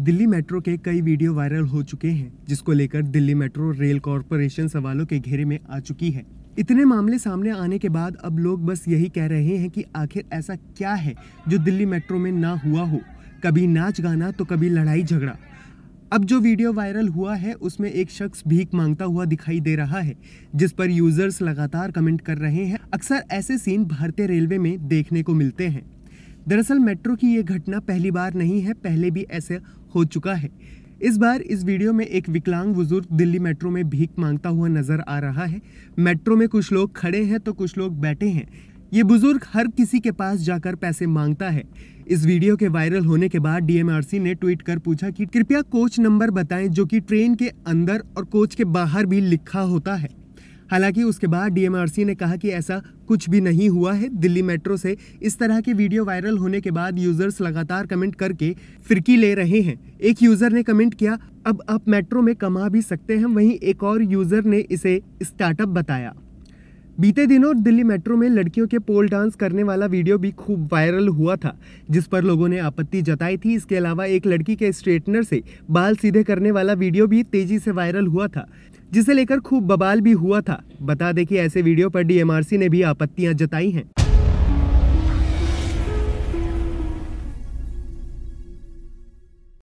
Delhi metro के कई video viral हो चुके हैं जिसको लेकर दिल्ली मेट्रो रेल कॉरपोरेशन सवालों के घेरे में आ चुकी है इतने मामले सामने आने के बाद अब लोग बस यही कह रहे हैं कि आखिर ऐसा क्या है जो दिल्ली मेट्रो में ना हुआ हो कभी नाच गाना तो कभी लड़ाई झगड़ा अब जो वीडियो वायरल हुआ है उसमें एक शख्स भीख मांगता हुआ दिखाई दे रहा है जिस पर यूजर्स लगातार कमेंट कर रहे हैं अक्सर ऐसे सीन भारतीय रेलवे में देखने को मिलते हैं दरअसल मेट्रो की ये घटना पहली बार नहीं है पहले भी ऐसे हो चुका है इस बार इस वीडियो में एक विकलांग बुजुर्ग दिल्ली मेट्रो में भीख मांगता हुआ नजर आ रहा है मेट्रो में कुछ लोग खड़े हैं तो कुछ लोग बैठे हैं ये बुजुर्ग हर किसी के पास जाकर पैसे मांगता है इस वीडियो के वायरल होने के बाद डीएमआरसी ने ट्वीट कर पूछा कि कृपया कोच नंबर बताएं जो कि ट्रेन के अंदर और कोच के बाहर भी लिखा होता है हालांकि उसके बाद डीएमआरसी ने कहा कि ऐसा कुछ भी नहीं हुआ है दिल्ली मेट्रो से इस तरह के वीडियो वायरल होने के बाद यूजर्स लगातार कमेंट करके फिरकी ले रहे हैं एक यूजर ने कमेंट किया अब आप मेट्रो में कमा भी सकते हैं वहीं एक और यूजर ने इसे स्टार्टअप बताया बीते दिनों दिल्ली मेट्रो में लड़कियों के पोल डांस करने वाला वीडियो भी खूब वायरल हुआ था जिस पर लोगों ने आपत्ति जताई थी इसके अलावा एक लड़की के स्ट्रेटनर से बाल सीधे करने वाला वीडियो भी तेजी से वायरल हुआ था जिसे लेकर खूब बबाल भी हुआ था बता दें कि ऐसे वीडियो पर डीएमआरसी ने भी आपत्तियां जताई हैं